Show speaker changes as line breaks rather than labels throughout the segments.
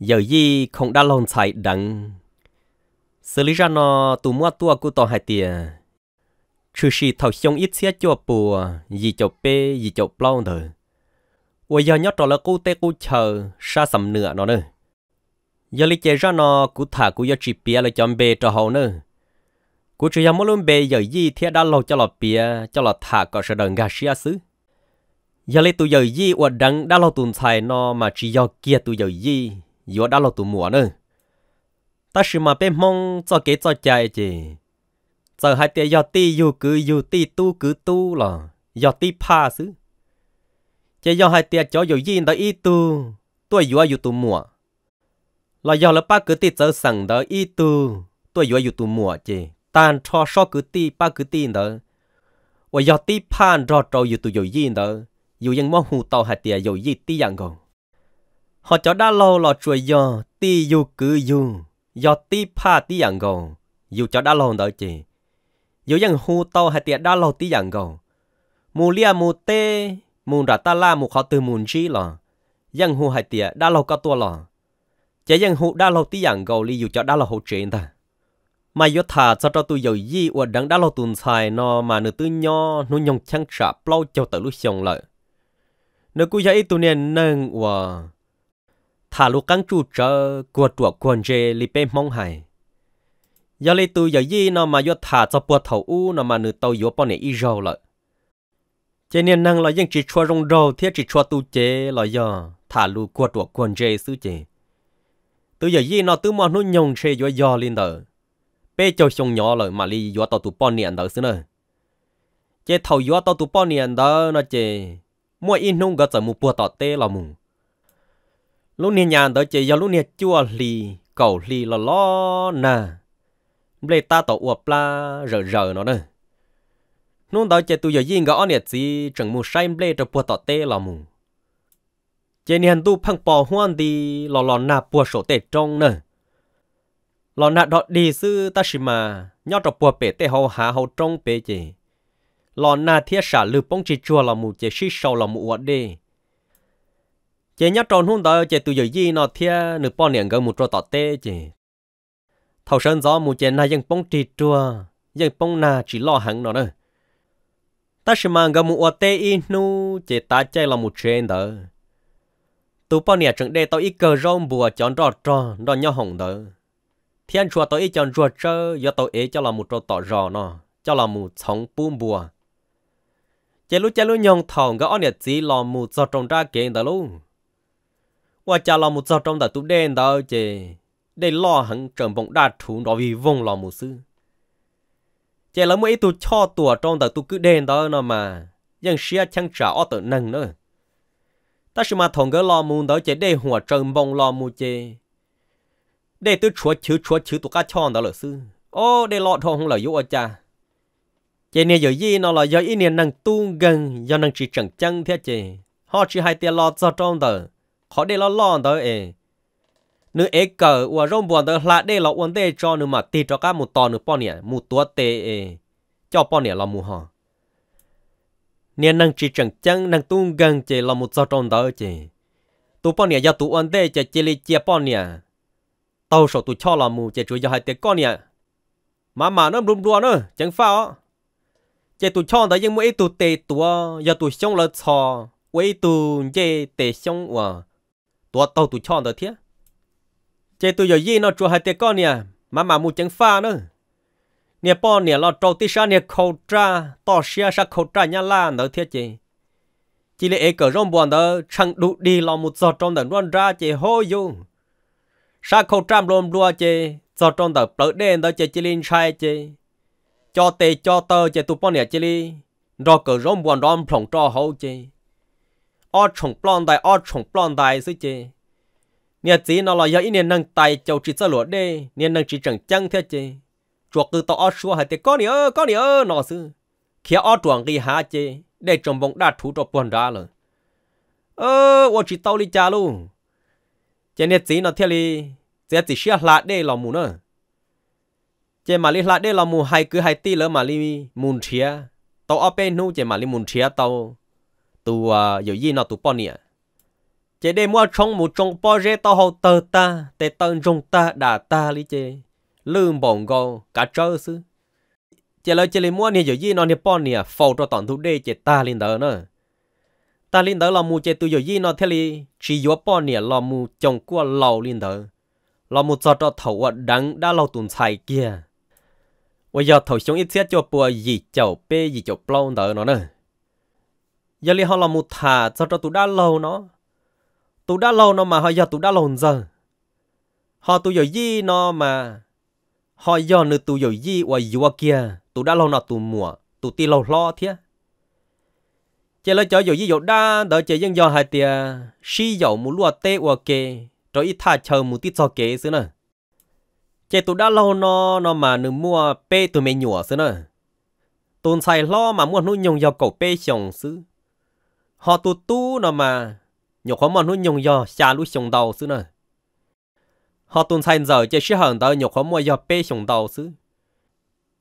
giờ gì không đã lòng chạy đắng xử lý ra nó tù mua tua cụ tò hai tiền trừ khi thầu xong ít xía cho bùa gì cho bê gì cho plong nữa ôi giờ nhớ trò là cụ tê cụ chờ xa sầm nửa nó nữa giờ lý chế ra nó cú thả cú giờ chỉ bia là chọn bê cho hậu nữa cú chỉ giờ muốn lần bê giờ gì thì đã lâu cho lọ bia cho lọ thả có sợ đừng gà xia xứ giờ lý tụ giờ gì ủa đắng đã lâu tuần xài nó mà chỉ giờ kia tụ giờ gì yếu đã lo tụ mùa nữa ta sự mà bên mong cho kế cho chạy chứ giờ hai tia giờ ti dù cứ dù ti tu cứ tu là giờ ti pa xứ chỉ giờ hai tia cho dù yên đó ít tu tôi yếu yếu tụ mùa là giờ là ba cứ ti giờ sẵn đó ít tu tôi yếu yếu tụ mùa chứ tan cho so cứ ti ba cứ ti đó và giờ ti pa rồi trâu yếu tụ dù gì đó mong hù tàu hai tia dù yên ti dạng không họ cho đã lâu lò chuối yo ti yu cứ yu yo ti pa ti yang go yu cho đã lâu đó chị yu yang hu tao hay tiệt đã lâu ti yang go mù lia mù tê mù ra ta la mù khó từ mù chi lò yang hu hay tiệt đã lâu có tua lò chỉ yang hu đã lâu ti yang go li yu cho đã lâu hỗ trợ ta mà yo thả cho cho tôi dồi gì và đằng đã lâu tuần xài nó mà nửa tư nho nó nhông chăng trả plau cho tự lúc xong lợi nửa cú giải tu nè nâng và thả lũ căng chu trở của tuổi quần dê li bê mong hải giờ lấy từ giờ gì nó mà yo thả cho bùa thầu u nó mà nửa tàu yo bọn này y rầu lợi cho nên năng là dân chỉ cho rong rầu thiết chỉ cho tu chế là giờ thả lũ của tuổi quần dê xứ chế từ giờ gì nó tứ mà nó nhồng chê yo giờ lên đời bê cho xong nhỏ lợi mà li yo tàu tụ bọn này đời xứ nữa chế thầu yo tàu tụ bọn này đời nó chế mua in nung gật giờ mua bùa tàu tê là mùng lúc nè nhà đó chơi do lúc nè chua lì cầu lì là lo nè lê ta tổ uập la rờ rờ nó nè nó đó chơi tụi giờ yên gõ nè chỉ chẳng mù sai lê cho bùa tọt tê là mù chỉ nè tu phăng bò hoan đi lò lò nà bùa sổ tê trong nè lò nà đọt đi sư ta xì mà nhau cho bùa bể tê hầu hà hầu trong bể chơi lò nà thiết xả lư bông chỉ chua là mù chơi xí sầu là mù uất đi chị nhắc tròn hôn đó chị tự giờ gì nó thia nửa bao niệm gần một trò tọt tê chị thầu sơn gió một chị na dân bông trì chua dân bông na chỉ lo hẳn nó nữa ta sẽ mang gần một tê in nu chị ta chạy là một chuyện đó tụ bao niệm chẳng để tao ít cờ rong bùa chọn trò trò đó nhau hồng đó thiên chùa tao ít chọn chùa chơi do tao ấy cho là một trò tọt rò nó cho là một sóng buôn bùa chế lúc chế lúc nhong thòng cái ông nhật chỉ là một cho trồng ra kiện đó luôn và cha lo một giờ trong đã tụ đen đó chê để lo hẳn trầm bóng đa thú đó vì vong lo một sư chê là mỗi tụ cho tụa trong đã tụ cứ đen đó nó mà dân xia chẳng trả ở tự nâng nữa ta sẽ mà thằng cái lo muốn đó chê để hòa trầm bóng lo mu chê để tụ chúa chứ chúa chứ tụ cá cho đó là sư ô để lo thằng không là yếu ở cha chê nè giờ gì nó là do ý niệm năng tu gần do năng chỉ chẳng chăng thế chê họ chỉ hai tia lo cho trong đời khó để lo lo tới ấy nữ ấy cờ và rong buồn tới là để là uốn để cho nữ mà tì cho các một to nữ bọn nè, một tua tê ấy cho bọn à, nè là mù họ nên năng chỉ chẳng chẳng năng tung gần chỉ là một do tròn tới chỉ tụ bọn nè giờ tụ uốn để chỉ chỉ lì chỉ bọn nè, tàu sổ tụ cho là mù chỉ chủ giờ hai tiếng con nè, à. mà mà nó rùm rùa nữa chẳng phao chỉ tụ cho tới nhưng mỗi tụ tê tụ giờ tụ xong là cho quấy tụ chỉ tê xong à ตัวโตตุช่อนตัวเทียเจตุยยี่นอจัวไฮเตก้อนเนี่ยมาหมามูจังฟ้าเนอะเนี่ยป้อนเนี่ยเราโตติชาเนี่ยเขาจ้าต่อเชียชักเขาจ้าเนี่ยล่าเนอะเทียเจจีเลยเอกร่มบวนเนอะช่างดุดีเราหมุดจอดจงเดินร่อนราเจโฮยูชักเขาจ้ามรวมรัวเจจอดจงเดินเปิดเด่นเนอะเจจีลินชายเจจอเตจอเตอเจตุป้อนเนี่ยจีลีรอเกิดร่มบวนร้อมผงจอเฮาเจอ๋อชงปลอนไดอ๋อชงปลอนไดสิเจ เนี่ยจีนอราอยากอีเนี่ยนังไตเจ้าจีสลววเด้ เนี่ยนังจีจังจังเท่าเจจวกคือต่ออ๋อชัวหายแต่ก้อนเนี่ยก้อนเนี่ยนอซื้อเขียอ๋อตรวงกีหาเจ ได้จมบงดาถูตัวปวนราเลยเออวัาจีโตลิจารุเจเนจีนอเที่ยลีเจจีเชี่ยหลาเด้ลำมูเนอเจมาลีหลาเด้ลำมูไฮคือไฮตี้แล้วมาลีมูนเชียโตอ๋อเป็นนู้เจมาลีมูนเชียโต tu à dụ gì nó tu bao nè, chế đêm mua trong một trong bao rễ tao hậu tờ ta tệ tân trong ta đã ta lý chế lương bổng gò cả trơ sư chế lời chế lấy mua nè dụ gì nó nè bao nè phầu cho toàn thu đê chế ta linh đó nữa ta linh đó là mua chế tu dụ gì nó thế li chỉ dụ bao nè là mua trồng qua lâu linh đó là mua cho cho thầu đắng đã lâu tuần xài kia bây giờ thầu xuống ít xét cho bùa gì chậu bê gì chậu plon đó nữa giờ li họ là một thả cho cho tụ đã lâu nó tụ đã lâu nó mà họ giờ tụ đã lâu giờ họ tụ giờ gì nó mà họ giờ nữa tụ giờ gì và gì kia tụ đã lâu nó tụ mùa tụ ti lâu lo thế chỉ là cho giờ gì giờ đã đỡ chỉ dân giờ hai tia si giờ một lúa tê và kê rồi ít thả chờ một tí cho kề xứ nữa chỉ tụ đã lâu nó nó mà nửa mua pe tụ mày nhủa xứ nữa tôn xài lo mà mua nuôi nhung giờ cổ pe chồng xứ họ tu tu nó mà nhiều khó mà nó nhung do xa lũ sông đầu xứ nè họ tuần thành giờ chơi sĩ hận tới nhiều khó mua do bê sông đầu xứ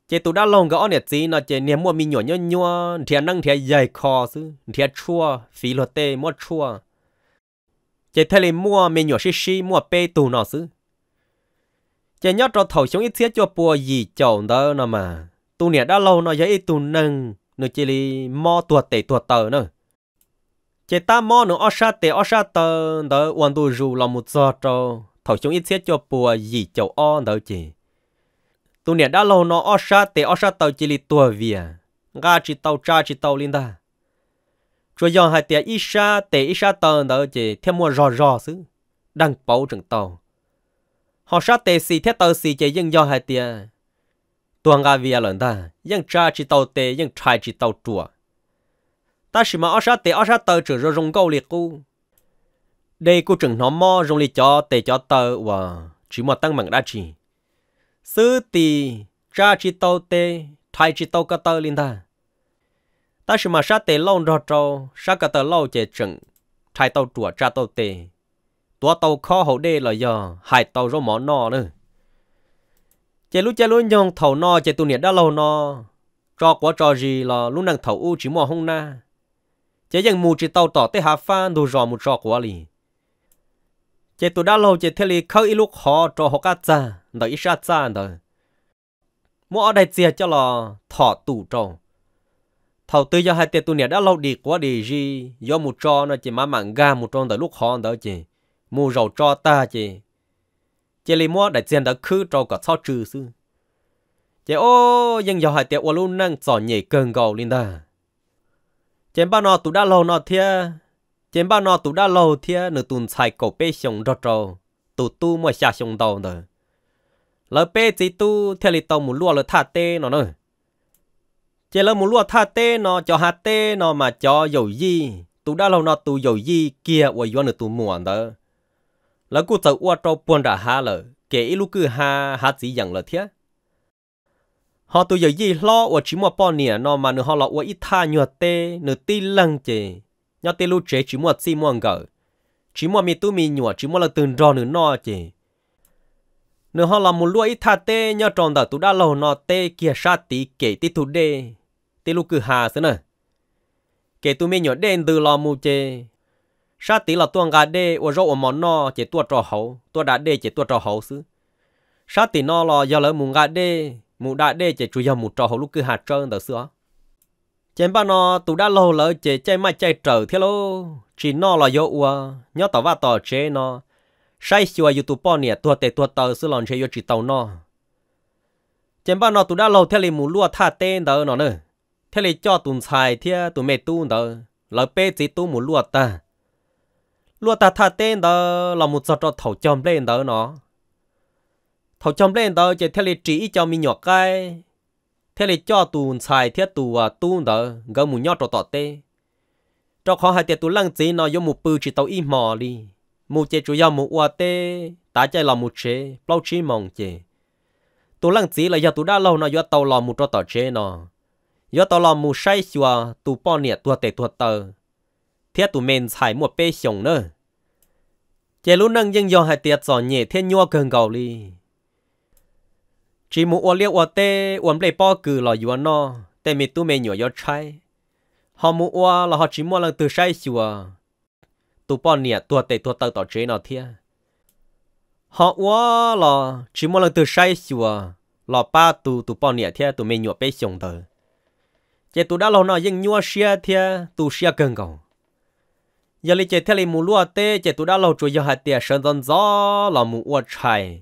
chơi tụ đã lòng cái ông này gì nó chơi niệm mua mi nhỏ nhỏ nhỏ thiệt năng thiệt dày khó xứ thiệt chua phí luật tê mua chua chơi thay lên mua mi nhỏ xí xí mua bê tụ nó xứ chơi nhớ cho thầu xuống ít thiết cho bùa gì chồng đó nó mà tụ này đã lâu nó dễ tụ nâng nó chơi li mò tuột tệ tuột tờ nữa chỉ ta mò nó ở sát tế ở sát tờ đỡ quan tu rù là một giờ trâu thầu chúng ít xét cho bùa gì chầu o đỡ chị, tu nè đã lâu nó ở sát tế ở sát tờ chỉ li tua vía ga chỉ tàu cha chỉ tàu linh ta chúa dòng hai tế ít sát tế ít sát tờ đỡ chị thêm mua rò rò xứ đang bầu trừng tàu họ sát tế xì thế tờ xì chỉ dân dòng hai tế tuang ga vía lần ta dân cha chỉ tàu tế dân trai chỉ tàu chuột ta chỉ mà ở sát tệ ở sát tờ trở ra rong câu liệt cu đây cô trưởng nó mò rong liệt cho tệ cho tờ và chỉ mà tăng mạng đa chỉ sư tì cha chỉ tàu tê thay chỉ tàu cơ tờ liên ta ta chỉ mà sát tệ lâu rồi trâu sát cả tờ lâu chế chừng thay tàu chùa cha tàu tê tua tàu khó hậu đê là giờ hai tàu rồi mỏ nọ nữa chế lúc chế lúc nhong thầu nọ chế tu niệm đã lâu nọ cho quá cho gì là lúc năng thầu u chỉ mò hông na chế dân mù chỉ tàu tỏ tê hà pha đồ rò một rò của lì chế tụ đã lâu chế thế lì khơi lúc họ trò họ cá cha đợi ít sát cha đợi mua ở đây chia cho là thọ tủ trồng thầu tư cho hai tiệt tụ nè đã lâu đi quá đi gì do một trò nó chỉ má mảng ga một trò đợi lúc họ đợi chế mua rầu cho ta chế chế lì mua đại diện đã khứ trò cả sao trừ sư chế ô dân giàu hai tiệt ô luôn năng giỏi nhảy cơn gầu lên ta chém bao nọ tụ đã lâu nọ thia chém bao nọ tụ đã lâu thia nửa tụn xài cổ bê sông rọ trò tụ tu mà xa sông đầu nữa lỡ bê chỉ tu theo lì tàu mù lúa lỡ thả tê nó nữa chỉ lỡ mù lúa thả tê nó cho hạt tê nó mà cho dầu gì tụ đã lâu nọ tụ dầu gì kia và do nửa tụ muộn nữa. lỡ cụ tàu uo trâu buồn đã há lỡ kể lúc cứ ha há gì dạng lỡ thia họ tụi giờ gì lo ở chỉ một bao nè nó mà nửa họ lo ở ít tha nhựa tê nửa tin lăng chê nhớ tê lu chế chỉ một xi một gở chỉ một mi tu mi nhựa chỉ một là từng rò nửa nọ chê nửa họ là một lúa ít tha tê nhớ tròn đã tu đã lâu nọ tê kia sa tí kể tí thủ đê tê lu cứ hà thế nè kể tu mi nhựa đen từ lò mù chê sa tí là tuang gà đê ở rô ở món nọ chê tua trò hậu tua đã đê chê tua trò hậu xứ sa tí nọ lo giờ lỡ mùng gà đê mụ đã đê chế chủ yếu mụ trò hậu lúc cứ hạt trơn tờ xưa chém bao nó tụ đã lâu lỡ chế chạy mai chạy trở thế lô chỉ nó là yo ua nhớ tàu va tàu chế nó sai xua youtube bọn nè tua tệ tua tờ sư lòn chế yo chỉ tàu nó chém bao nó tụ đã lâu thế lì mù lúa tha tên tờ nó nữa thế lì cho tụn xài thế tụn mẹ tụn tờ lỡ bê chỉ tụ mù lúa ta lúa ta tha tên tờ là một giọt trọ thầu chom lên tờ nó thầu trong lên đó chỉ theo lịch chỉ cho mình nhỏ cái theo lịch cho tù xài theo tu à tu đó gỡ mù nhọt trọ tọt tê cho khó hai tiệt tu lăng gì nó dùng một bự chỉ tàu im mò đi mù chế chủ yếu mù ua tê tá chạy lò mù chế bao chi mong chế tu lăng gì là do tu đã lâu nó do tàu lò mù trọ tọt chế nó do tàu lò mù say xua tu bỏ nè tua tê tua tờ theo tù men xài một bê sòng nữa chế lúc nâng dân do hai tiệt giò nhẹ thiên nhua gần gầu đi chỉ muốn ô liu ô tê ô lấy bao cử là yêu nó tê mi tu mê nhỏ yêu trai họ muốn ô là họ chỉ muốn là từ sai xua tu bao nhiêu tu tê tu tao tao chế nó thia họ ô là chỉ muốn là từ sai xua là ba tu tu bao nhiêu thia tu mê nhỏ bé xong đời chế tu đã lâu nọ nhưng nhua xia thia tu xia gần cầu giờ lấy chế thia lấy mù lúa tê chế tu đã lâu chui giờ hạt tiền sơn dân gió là mù ô trai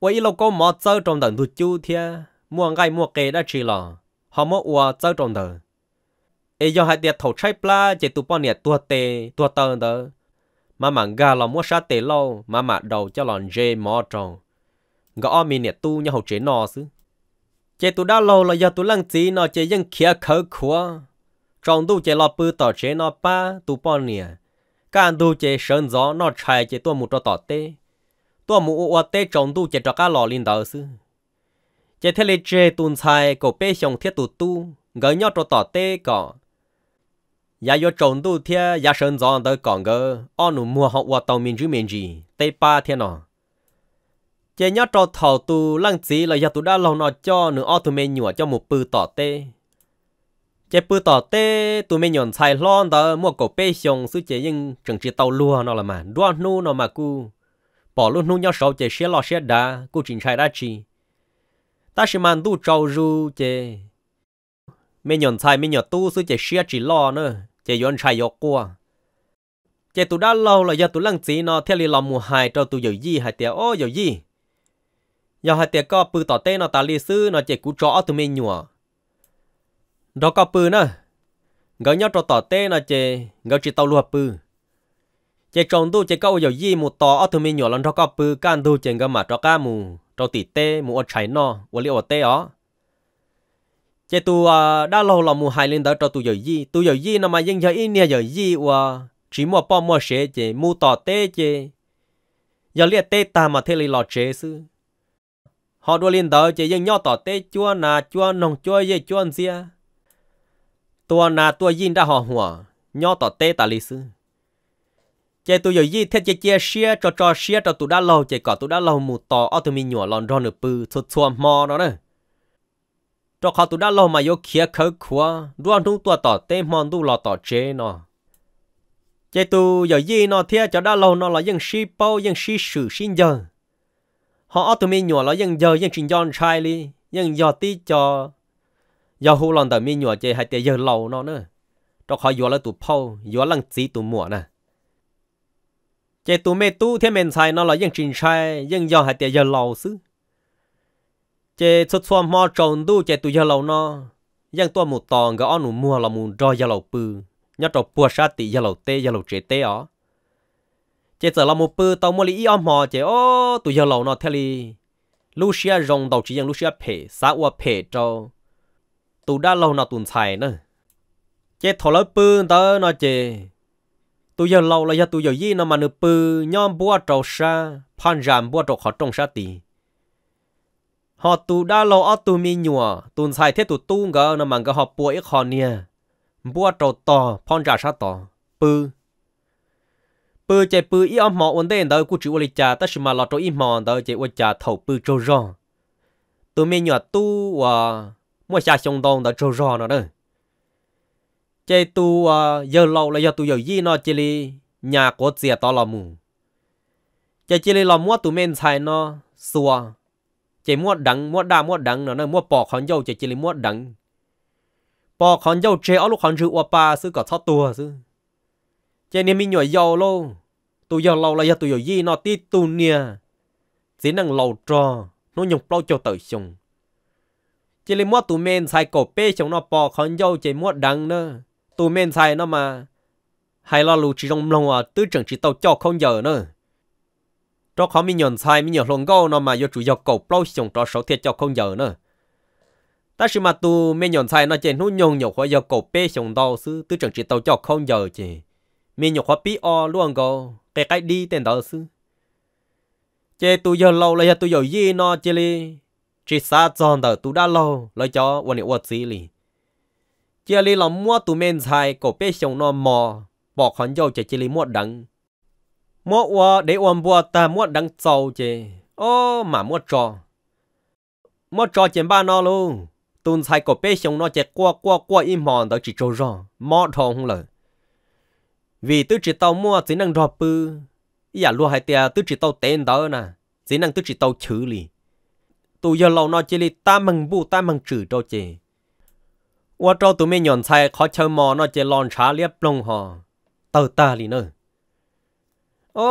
我一路过马走中等都九天，莫爱莫给的去了，好莫我走中等。ai giờ hai tiệt thầu trái pla chỉ tụ bao nhiệt tua tê tua tơ đó mà mảng gà là mua sa tê lâu mà mà đầu cho lòn dê mò tròn gõ mi nhiệt tu nhau chế nò xứ chỉ tụ đã lâu là giờ tụ lăng chí nó chỉ dân kia khờ khua trong tu chỉ lo bư tỏ chế nó ba tụ bao nhiệt cả tu chỉ sơn gió nó chạy chỉ tua một trò tỏ tê ตัวมูอวเตจงดูเจจกาหล่อลินเดอร์ซึเจเทเลเจตุนชายก็เป้ชงเทียตุตูเงยยอดตัวต่อเตก่อยายจงดูเทียยาเชิญจอนเดอก่อนเกออ้อนุมัวหอวตอมินจูเมนจีเตป้าเทียนอเจยอดตัวเท่าตูลังจีเลยยาตุด้าลองนอจอหนึ่งอ้อตุเมนหยัวเจ้าหมูปือต่อเตเจ็บปืนต่อเต้ตัวไม่หย่อนชายล้อนเตอมัวกบเป้ชงซื้อเจยังจังจีเตาลัวนั่นละมันด้วนนู่นนั่นมากู bỏ luôn nung nhau sầu chè xe lò xe đá cô trình trai đã chi ta chỉ mang tu trâu ru chè mẹ nhọn sai mẹ nhọn tu sư chè xe chỉ lo nữa chè yon trai yok qua chè tu đã lâu là giờ tu lăng chỉ nó theo li lòng mù hai cho tu dầu gì hai tiệt ô dầu gì giờ hai tiệt có bự tỏ tê nó ta li sư nó chè cú trọ tu mẹ nhọ đó có bự nữa gỡ nhau cho tỏ tê nó chè gỡ chỉ tàu lùa bự chỉ trồng tu chỉ có giờ gì một tò ở thùng mi nhỏ lần cho có bự can tu chỉ cái mà cho cá mù cho tỉ tê mù ở chảy nọ ở liệu ở tê ó chỉ tu à đã lâu là mù hai lên đó cho tu giờ gì tu giờ gì nó mà dân giờ ít nè giờ gì và chỉ mua bao mua xe chỉ mua tò tê chỉ giờ liệt tê ta mà thế lấy lọ chế sư họ đua lên đó chỉ dân nhau tỏ tê chua nà chua nồng chua dê chua ăn xia tua nà tua yin đã họ hùa nhau tỏ tê ta lý sư chế tôi giờ gì thế chế chia chia cho cho chia cho tụi đã lâu chế cỏ tụi đã lâu một tò ở tụi mình nhỏ lon ron được bự thua thua mò nó nè cho họ tụi đã lâu mà yo kia khớ khua đua đúng tua tỏ tê mòn đu lò tỏ chế nó chế tụi giờ gì nó thế cho đã lâu nó là những si bao dân si sử sinh giờ họ ở tụi mình nhỏ là những giờ những chuyện giòn trai đi những giờ tí cho giờ hú lon tụi mình nhỏ chế hai tê giờ lâu nó nữa cho họ yo là tụi phao yo lăng chỉ tụi mùa nè จตัวเมตุเทเมนไซนอลยังจรินชัยยังยองหายเตยยเหล่าซื้อเจสดสวมมอจงดูเจตุยเหล่านอยังตัวมุดตองก็อ้อนูมัวละมูดอยเหล่าปืนยัดตัวปวดชาติยเหล่าเตยเหล่าเจเตอ๋อเจเจอละมูปืนตัวมลีอีอ้อมหอเจโอตุยเหล่านอเทลีลูเชียรงดอกจียังลูเชียเพสาวเพจตัวด้านเหล่านอตุนไทยเนอะเจถอดลปืนเตอนอเจ tu giờ lâu là giờ tu giờ gì nó mà nửa bự nhom bùa trầu sa phan giảm bùa trầu khó trồng sa tì họ tu đã lâu ở tu mi nhùa tu xài thế tu tu ngờ nó mà ngờ họ bùa ít họ nia bùa trầu to phan giảm sa to bự bự chạy bự ít âm mỏ ổn định đó cũng chịu lịch trả tất mà lọt trầu ít mỏ đó chạy ổn trả thầu bự trầu rong tu mi nhùa tu và mua xa sông đông đó trầu rong nó chế tu ờ, giờ lâu là giờ tu giờ gì nó chỉ li nhà của chị to là mù chế chỉ li là mua tu men xài nó xua chế mua đắng mua đa mua đắng nó nó mua bỏ con dâu chế chỉ li mua đắng bỏ con dâu chơi ở lúc con rượu ba sư có thoát tua sư chế niệm mình nhồi dâu lâu tu giờ lâu là giờ tu giờ gì nó ti tu nia chỉ năng lâu trò nó nhục bao cho tới xong chỉ lấy mua tu men xài cổ bê chống nó bỏ con dâu chỉ mua đắng nữa tụ men sai nó mà hay lo lù chỉ trong lòng à tứ chẳng chỉ tàu cho không giờ nữa cho khó mi nhận sai mi nhận lòng câu nó mà do chủ dọc cầu bao xong cho sáu thiệt cho không giờ nữa ta chỉ mà tu mi nhận sai nó chỉ nu nhung nhục hoa do cầu pe xong đâu sư tứ chẳng chỉ tàu cho không giờ chỉ mi nhục hoa pi o luôn câu cái cái đi tiền đó sư chế tu giờ lâu là tu giờ gì nó chỉ li chỉ xa tròn tờ tu đã lâu lấy cho quan niệm vật gì li chia li là mua tụ men dài cổ bê xong nó mò bỏ khán dâu chè chia li mua đắng mua ua để uom bua ta mua đắng sâu chè ô mà mua trò mua trò chè ba nó luôn tụn dài cổ bê xong nó chè qua qua qua im mòn đó chỉ trâu rò mò thong vì tôi chỉ tàu mua chỉ năng rò bư giả lúa hai tia tôi chỉ tàu tên đó nè chỉ năng tôi chỉ tàu chữ li tôi giờ lâu nó chỉ li ta mừng bu ta mừng chữ đâu chè ว่าเราตัวไม่หย่อนใจเขาเชิญมอนอจะลอนช้าเรียบลงหอเต่าตาลีเนอโอ้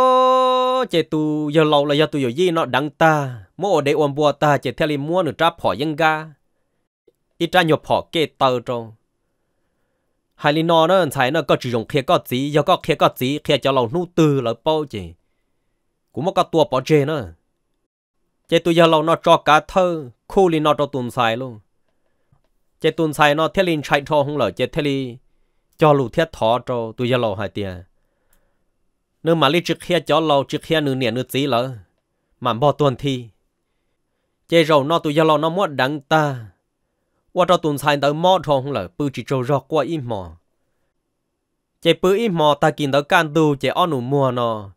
เจตูยาเราเลยยาตัวยู่ยี่เนอดังตาโมเดอนบัวตาเจเทลิมัวหนุจ้าพอยังกาอีจ้าหยบพอเกตเตอร์ตรงไฮลินอเนอใช่เนอก็จีงเคลียก็จียาก็เคลียก็จีเคลียจะเราหนูตือเลยเป้าจีกูมก็ตัวปอเจเนอเจตุยาเราเนอจอกาเธอคู่ลีนอตัวตุนใส่ลง chế tuần sai nó thiết linh chạy thọ không lợi chế thiết linh cho lù thiết thọ cho tôi giờ lầu hai tiền nếu mà li trực kia cho lầu trực kia nửa niệm nửa tí lỡ mà bỏ tuần thi chế rầu nó tôi giờ lầu nó muốn đắng ta qua cho tuần sai tới mò thọ không lợi bự chỉ cho rọ qua im mò chế bự im mò ta kìm tới can tu chế on nụ mua nó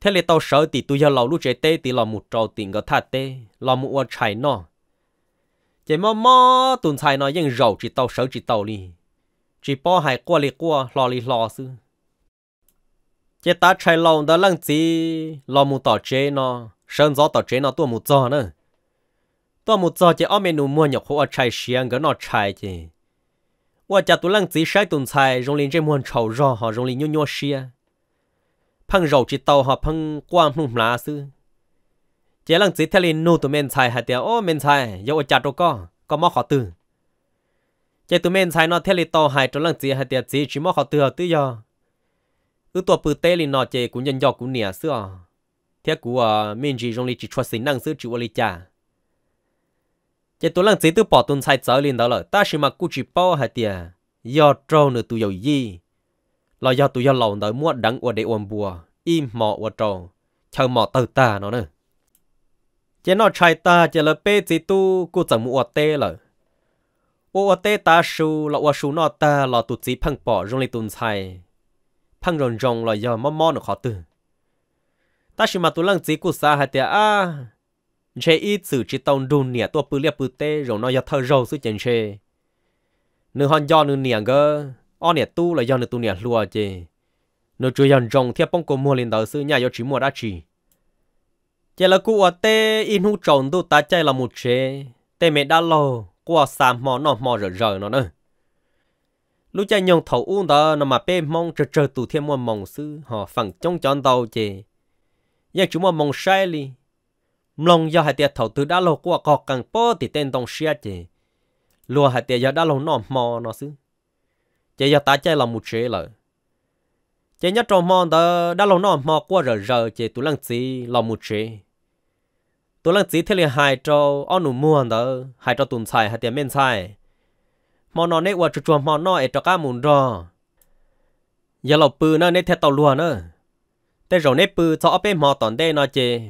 thiết linh tao sợ thì tôi giờ lầu lúc chế tê thì lò một trâu tiền có thà tê lò một quả chạy nó chỉ mò mò tuần thầy nói những rầu chỉ tàu sở chỉ tàu đi chỉ bỏ hai qua lì qua lò lì lò sư chỉ ta chạy lòng đó lăng gì lò mù tỏ chế nó sơn gió tỏ chế nó tua mù gió nữa tua mù gió chỉ ôm menu mua nhọc hoa chạy xiên cái nó chạy chỉ qua chả tuần lăng gì sai tuần thầy rong lên trên muôn trầu rò họ rong lên nhô nhô xia phăng rầu chỉ tàu họ phăng quang nụ lá sư chế lăng chỉ thay linh nô tụ men xài hạt tiệt ô men xài dầu chặt đâu có có mỏ khó tư. chế tụ men xài nó thay linh to hại cho lăng chỉ hạt tiệt chỉ chỉ mỏ khó tư từ tư do ư tụi bự tê linh nó chế cũng nhân do cũng nẻ xưa thế cú à men chỉ trong lịch chỉ cho sinh năng sứ chịu lịch trả chế tụ lăng chỉ tự bỏ tụi xài trở lên đó rồi ta chỉ mà cú chỉ bỏ hạt tiệt do trâu nữa tụi dầu gì lo do tụi do lầu đợi mua đắng ở để ôm bùa im mỏ ở trâu chờ mỏ tờ ta nó nữa chế nó chạy ta chế là bé chỉ tu cố chẳng mua tê rồi, ô tê ta su là ô su nó ta là tụt chỉ phăng bỏ rong lên tụt sai phăng rong rong là giờ mò mò nó khó từ ta chỉ mà tụi lăng chỉ cố xa hai tia a chế ít chữ chỉ tông đun nè tua bự liệp bự té rồi nó giờ thơ râu suy chèn chê nửa hòn do nửa nè gơ o nè tu là do nửa tu nè lùa chê nửa chui dần rong thiệp bông cô mua lên đầu sư nhà giờ chỉ mua đã chỉ chỉ là cụ ở à, tê in hú trồng tu ta chơi là một chế tê mẹ đã lo cụ sàm mò nó mò rờ rờ nó nữa lúc chơi nhung thầu u đó nó mà bê mong chờ chờ tụ thêm một mong sư họ phẳng trong tròn đầu chế nhưng chúng mà mong sai li mong do hai tiệt thầu từ đã lo cụ à có càng po thì tên tông xe chế lùa hai tiệt do đã lo nó mò nó sư chỉ do ta chơi là một chế là chỉ nhất trong mò đó đã lo nó mò qua rờ rờ chè tụ lăng gì là một chế tôi lần chỉ thế là hai trâu ăn nụ mua đó hai trâu tuần xài hai tiền men xài mà nó nét qua chuột chuột mà nó ấy cho cá mùn rò giờ lộc bự nó nét theo tàu luôn nữa thế rồi nét bự cho ở bên mò tòn đây nó chê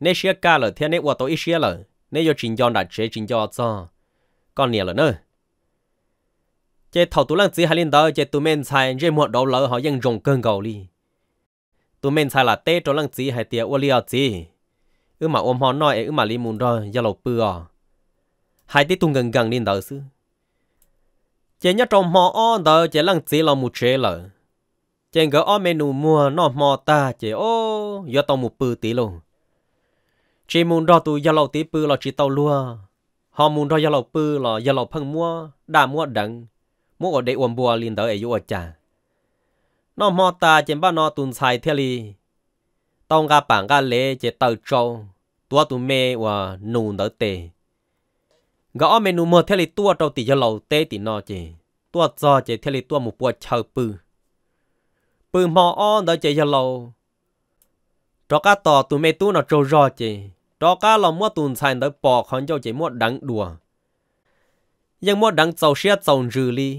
nét xía cá là theo nét qua tôi ít xía là nét do trình giòn đặt chế trình giòn cho con nè là nữa chế thầu tôi lần chỉ hai linh đó chế tôi men xài chế muộn đầu lỡ họ vẫn dùng cơn gầu đi tôi men xài là tê cho lần chỉ hai tiền ô liao chỉ ư mà ôm hòn nói ư mà li mùn rồi giờ lộc bự à hai tí tung gần gần lên đỡ xứ chế nhớ trong mò o đỡ chế lăng chỉ là một chế lợ chế ngỡ o menu mua nó mò ta chế ô giờ tao một bự tí luôn chỉ mùn rồi tụi giờ lộc tí bự là chỉ tao lua họ mùn rồi giờ lộc bự là giờ lộc phăng mua đa mua đặng mua ở đây uống bùa liền đỡ ấy ở chả nó mò ta chế bao nó tụn xài theo li tao ga bản ga lệ chế tàu trâu tua tu mê và nụ nở tê gõ mê nụ mơ theo lì tua trâu tì cho lầu tê tì nọ chế tua cho chế theo lì tua một bùa chờ bư bư mò o nở chế cho lầu cho cá tò tu mê tu nó trâu rò chế cho cá lò mua tùn xài nở bò khón cho chế mua đắng đùa nhưng mua đắng dầu xe dầu rừ li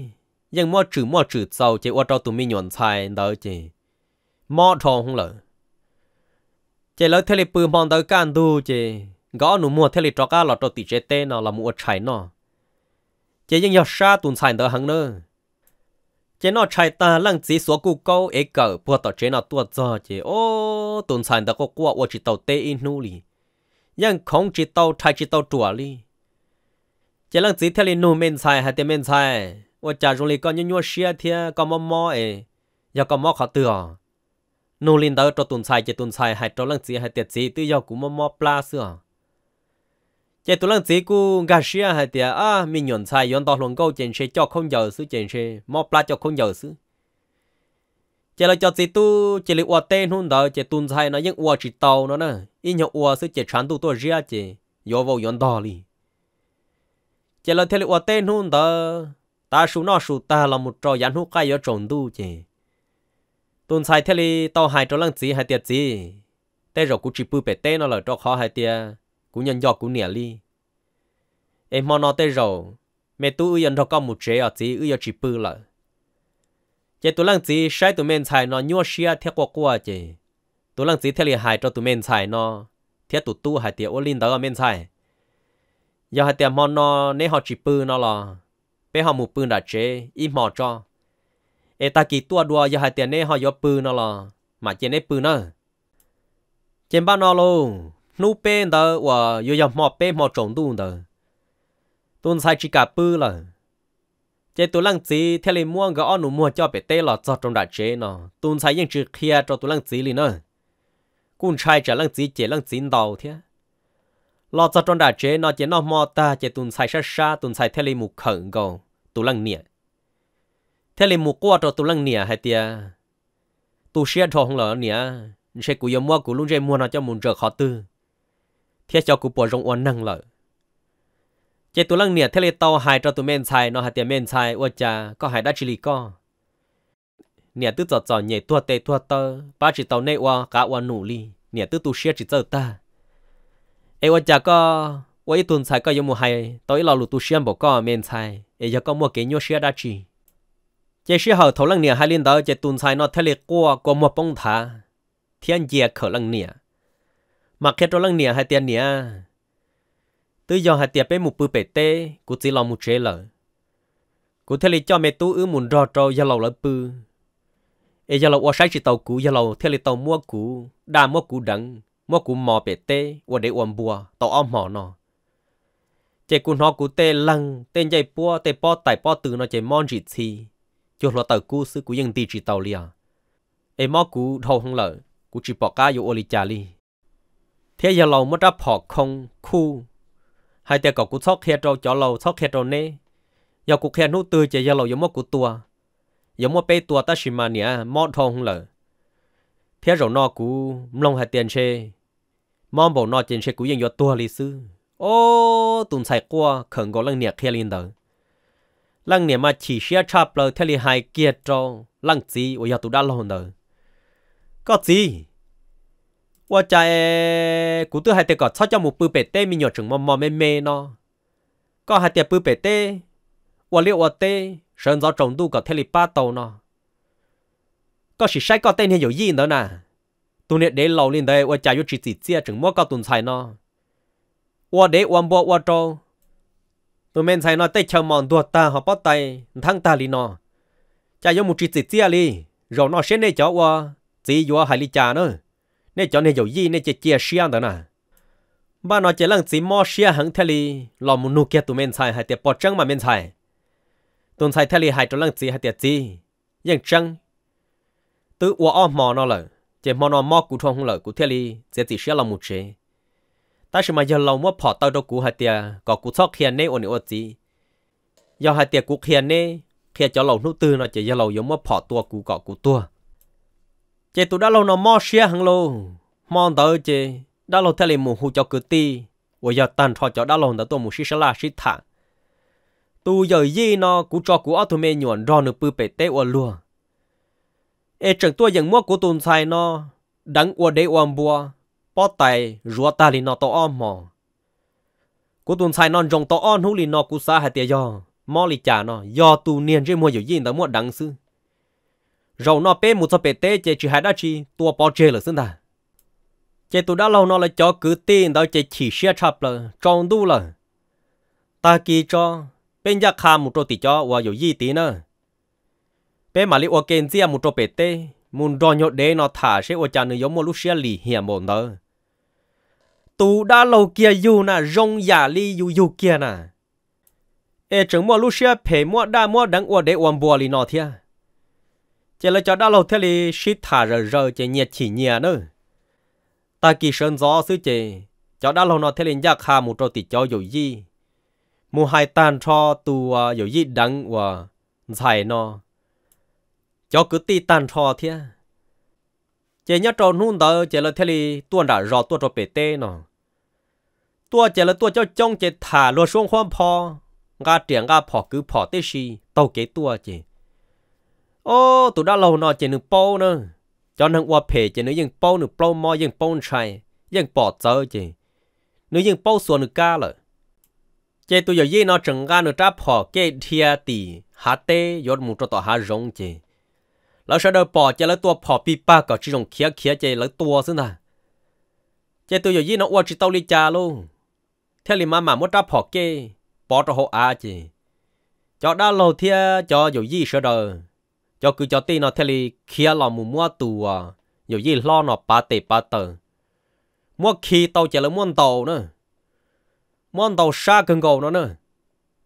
nhưng mua trừ mua trừ dầu chế ô trâu tu mê nhuận xài nở chế mò thò không lỡ chị lỡ thề là bự mong tới can du chị gõ nụ mua thề là cho cá lọt cho tỷ chế tê nó là mua chạy nó chị những nhớ xa tuần xài tới hắn nữa chế nó chạy ta lăng chỉ số cụ câu ấy cỡ bữa tới chế nó tua cho chế ô tuần sản đã có qua ô chỉ tàu tê in nụ li nhưng không chỉ tàu chạy chỉ tàu chùa li chế lăng chỉ thề li nu men chạy hay tiền men chạy, ô cha rồi li con nhua nhua xia thia con mò ấy giờ con mò khó tựa nô linh đó cho tuần sai chỉ tuần sai hay cho lăng chỉ hay tiệt chỉ tự do cũng mò mò pla xưa à? chỉ tuần lăng chỉ cú gà xia à, hay tiệt à mình nhận sai nhận đó luôn câu chuyện sẽ cho không giờ xứ chuyện sẽ mò pla cho không giờ xứ. chỉ là cho chỉ tu chỉ là uo tên hôn đó chỉ tuần sai nó những uo chỉ tàu nó nè in nhau uo xứ chỉ chán tu tu ria chỉ yo vào nhận đó li chỉ là theo uo tên hôn đó ta số nó số ta là một trò gián hút cái yo trộn tu chỉ tuần sai thế li tao hai cho lăng gì hai tiệt gì tê rồi cú chỉ bự bể tê nó là cho khó hai tiệt cú nhân do cú nẻ li em mò nó tê rồi mẹ tu ư yên trò con một chế ở gì ư yên chỉ bự là chế tu lăng gì sai tu men sai nó nhua xia theo qua qua chế tu lăng gì thế li hai cho tu men sai nó theo tu tu hai tiệt ô linh đó men sai giờ hai tiệt mò nó nè họ chỉ bự nó là bé họ một bự đã chế im mò cho เอตากี่ตัวดัวอย่าให้เตียนเน่หอยปืนนอลอมาเจนเน่ปืนเนอเจนบ้านนอลูนูเป็นเดอว่าอยู่ยอมหมอบเป็นหมอบจงดูเดอตุนใส่ชิกาปืนละเจตุลังจีเทเลม่วงก็อ้อหนูมัวจ่อไปเตะหลอดจอดตรงดัดเจนอตุนใส่ยังจือเคลียจอตุลังจีลีเนอกุ้นชายจะลังจีเจลังจีนเดาเทียหลอดจอดตรงดัดเจนอเจนอมอตาเจตุนใส่ช้าๆตุนใส่เทเลมุขเขิงก็ตุลังเนี่ย thế là mua qua cho tụi lăng nè hay tiệt, tụ xe cho không lỡ nè xe cụ yêu mua cụ luôn chơi mua nó cho muốn chơi khó tư thế cho cụ bỏ rong oan năng lỡ chế tụi lăng nè thế là tàu hai cho tụi men xài nó hay tiệt men xài ua cha có hai đã chỉ lì co nè tức giọt giọt nhảy tua tê tua tơ ba chỉ tàu nay qua cả qua nụ li nè tức tu xe chỉ tơ ta ai ua cha có ua ít tuần xài có yêu mua hay tối lò lụt tụ xe bỏ co men xài ai giờ có mua cái nhau xe đã chỉ chỉ sĩ hậu thấu lăng nè hai liên đó chỉ tuần sai nó thay lệ qua một bông thả thiên dìa khởi lăng nè mà khi đó lăng nè hai tiền nè tự do hai tiền bé một bự bể tê chỉ lòng một chế lợ cũng thay cho mẹ tú ứ muốn rò trâu gia lầu lỡ bự e gia lầu qua sai chỉ tàu cũ gia lầu thay lệ tàu mua cũ đa mua cũ đắng mua cũ mò bể tê qua để uống bùa tàu om mò nó chỉ cũng nó cũng tê lăng tê dây bùa tê po tài po từ nó chỉ mon chỉ chi จหลอตกูซื้อกูยังดีจิตอลียเอมอกูทอหงเลอกูจิปอก้าอยู่อลิจาลีเทียยาเราไม่ได้พอคงคู่ให้แต่กกูชอบเคียราจอเราชอบเคียรตเนี่อยากกูเคียนู้ตือจะยาเราอย่ามอกูตัวอย่ามอไปตัวตาชิมาเนียมอทอหงเลอเทียเรานอกูมลงหาเตียนเช มอบอกนอเตียนเชกูยังยอดตัวลิซื้อโอ้ตุนใส่กัวเขิงก็ลันเนียเคลินเดอ lăng niệm mà chỉ xia chập lờ theo li hai kia cho lăng gì ôi giờ tụi đã lo nở có gì và chạy cú tư hai tay có sao cho một bự bể tê mình nhớ chừng mò mò mê mê nó có hai tay bự bể tê và liệu và tê sơn gió trồng tu có theo li ba tàu nó có chỉ sai có tên hay hiểu gì nữa nè tụi nè để lâu lên đây và chạy vô chỉ chỉ chia chừng có tuần xài nó và để quan bộ và trâu tụi men thấy nó tay chờ mòn đuột ta họ bắt tay thăng ta li à nó cha giống một chỉ chỉ chia li rồi nó sẽ nè cháu qua chỉ vừa hai li cha nữa nè cháu nè dầu gì nè chỉ chia xiang đó nè ba nó chỉ lăng chỉ mò xia hằng thay li lò một nụ kia tụi men thấy hai tiệp bọt trắng mà men thấy tụi thấy thay li hai chỗ lăng chỉ hai tiệp chỉ nhưng trắng tứ ua o mò nó lợ chỉ mò nó mò cụ thong lợ cụ thay li sẽ chỉ xia là một chế ta sẽ mà giờ lâu mua phỏ tao đâu cú hạt tia có cú sóc khiên nè ổn ổn gì giờ hạt tia cú khiên nè khiên cho lâu nút tư nó chỉ giờ lâu giống mua phỏ tua cú có cú tua chị tụ đã lâu nó mò xia hàng lâu mò tới chị đã lâu theo liền mù hù cho cứ ti bây giờ tàn thọ cho đã lâu đã tôi mù xí xả là xí thả tu giờ gì nó cú cho cú ở thua mê nhuận rò nửa bự bể té ổn luôn ê chẳng tôi giống mua cú tồn xài nó đắng ổn đế ổn bùa bỏ tay rùa ta lì nó to om mò cô tuần sai non rồng to on hú lì nó cú xa hai tia do mò lì chả nó do tu niên trên mua dầu gì ta mua đắng sư rồng nó bé một số bé tê chơi chỉ hai đá chi tua bỏ chơi là xưng ta chơi tu đã lâu nó là cho cứ tin tao chơi chỉ xe chập là trong du là ta kỳ cho bên gia kha một trâu tỷ cho hòa dầu gì tì nữa bé mà li ô kênh zia một trâu bé tê muốn đo nhột đế nó thả sẽ ô cha nữa giống một lúc xe lì hiểm bọn đó tú đã lâu kia dù na rong giả li dù dù kia na, e chẳng mua lúc xưa phải mua đa mua đắng ua để uống bùa li nọ thia chỉ là cho đa lâu thế li shit thả rờ rồi chỉ nhẹ chỉ nhẹ nữa ta kì sơn gió xứ chỉ cho đa lâu nọ thế li giác hà một trâu tịt cho dù gì mua hai tan cho tu à, dù gì đắng ua dài nọ cho cứ ti tan cho thia chỉ nhớ tròn hun đó chỉ là thế li tuôn đã rò tuôn cho bể tê nó tua chỉ là tua cho trong chỉ thả lúa xuống khoan phò ngà triển ngà phò cứ phò tê xì tàu kế tua chỉ ô tụ đã lâu nọ chỉ nửa bao nữa cho nên qua phê chỉ nửa dừng bao nửa bao mò dừng bao chay, dừng bỏ dơ chỉ nửa dừng bao xuồng nửa ca lợ chỉ tụ giờ gì nọ chẳng ngà nửa tráp phò kế thiệt tì hà tê yết mù cho tỏ hà rong chỉ แล้วชาดป่อจะแล้วตัวพอปีป้าก็ชิรงเคียเคียใจแล้วตัวซึ่งน่ะใจตัวอยู่ยี่น้องอ้วนจิตเตาลิจาลูเทลิมาหมามดตาพอเกปอตโหอาจีจอด้าโลเทียจออยู่ยี่ชาดจอคือจอตีนอเทลิเคียหล่อมูมัวตัวอยู่ยี่ล้อนอปาเตปาเตอมัวคีเตาจะแล้วม้วนเตาเนอะม้วนเตาชาเกินกว่าเนอะ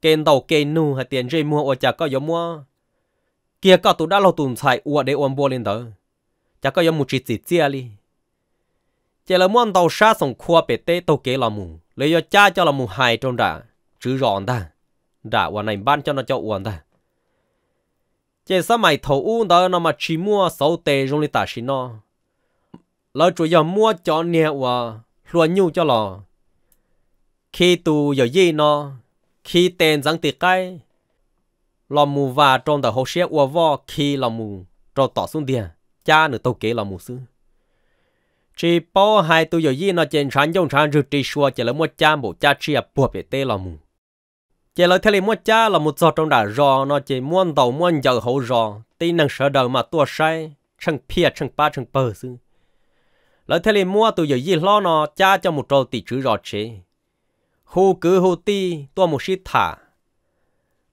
เกณฑ์เตาเกณฑ์นูหาเตียนใจมัวอ้วนจากก็อยู่มัว kia cả tụ đã lâu tụm xài uạ để ôm bua lên đó chắc có yếm một chỉ chỉ chia li chỉ là muốn tàu sa sòng khua bể tê tàu kế làm mù lấy cho cha cho làm mù hài trong đã chữ rọn ta đã ua này ban cho nó cho ua ta chỉ sao mày thầu u đó nó mà chỉ mua sáu tê trong li ta xin nó lỡ chủ yếu mua cho nè uạ, luôn nhu cho lò khi tụ giờ gì nó khi tên răng tiệt cái lò mù và trong tờ hồ sơ ua vo khi lò mù rồi tỏ xuống tiền cha nữa tàu kế lò mù xứ chỉ bỏ hai tu giờ gì nó trên sản trong sản rực trì xua chỉ là một cha bộ cha chia à buộc về tê lò mù chỉ là theo là một cha là một do trong đà rò nó chỉ muốn tàu muốn giờ hậu rò tin năng sợ đời mà tua sai chẳng pia chẳng ba chẳng bờ xứ là theo là mua tu giờ gì lo nó cha cho một trâu tỷ chữ rò chế hù cứ hù ti tua một xí thả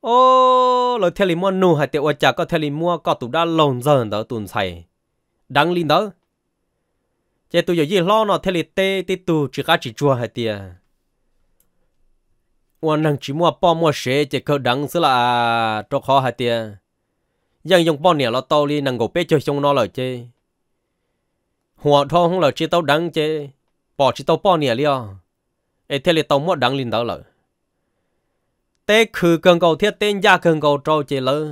ô lời theo lý mua nụ hay tiểu chả có theo lý mua có tụ đã lồng dần đó tụn xài đăng linh đó chế tụ giờ gì lo nó theo lý tê tê tụ chỉ cá chỉ chua hay tiề ôn năng chỉ mua bao mua xe chế cơ đăng xứ là cho khó hay tiề dân dùng bao nẻ lo tàu đi năng gỗ bé chơi trong nó lời thô không lời tàu tàu tàu đăng đăng lời tế khử cần cầu thiết tên gia cần cầu trâu chỉ lơ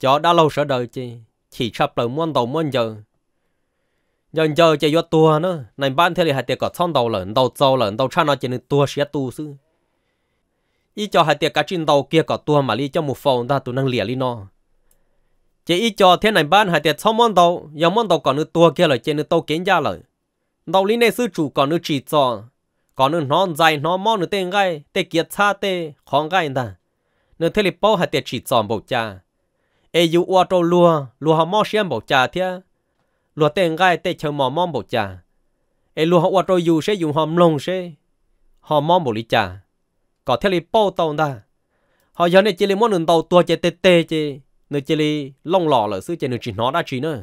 cho đã lâu sợ đợi chị chỉ sắp lời muốn đầu muốn giờ giờ giờ chị vô tua nữa này ban thế thì hai tiệc có xong đầu lợn đầu trâu lợn đầu cha nó chỉ nên tua sẽ tu sư ý cho hai tiệc cá trên đầu kia có tua mà đi cho một phòng ta tụi năng lìa đi nó chỉ ý cho thế này ban hai tiệc xong món đầu giờ món đầu còn nữa tua kia là trên nữa tàu kiến gia lợn đầu lý này sư chủ còn nữa chỉ cho còn nữa non dài non mỏ nữa tên gai tê kiệt xa tê khó gai ta nữa thế lịch bao hạt tiệt chỉ tròn bầu cha ai dù ô tô lúa lúa họ mò xem bầu cha thế lúa tên gai tê chờ mỏ mỏ bầu cha ai lúa họ ô tô dù sẽ dùng hòm lồng sẽ họ mỏ bầu lý cha có thế lịch bao tàu ta họ giờ này chỉ lấy mỏ nền tàu tua chơi tê tê chơi nữa chỉ lấy long lò lỡ xứ chỉ nữa chỉ nó đã chỉ nữa